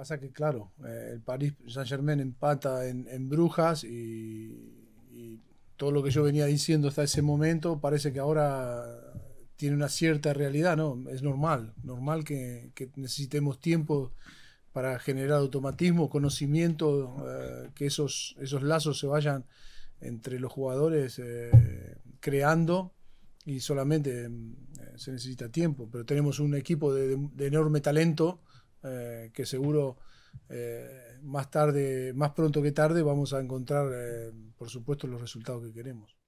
Pasa que, claro, eh, el Paris Saint-Germain empata en, en Brujas y, todo lo que yo venía diciendo hasta ese momento parece que ahora tiene una cierta realidad, ¿no? Es normal, normal que, necesitemos tiempo para generar automatismo, conocimiento, eh, que esos, esos lazos se vayan entre los jugadores eh, creando y solamente se necesita tiempo, pero tenemos un equipo de enorme talento eh, que seguro eh, más tarde, más pronto que tarde, vamos a encontrar, eh, por supuesto, los resultados que queremos.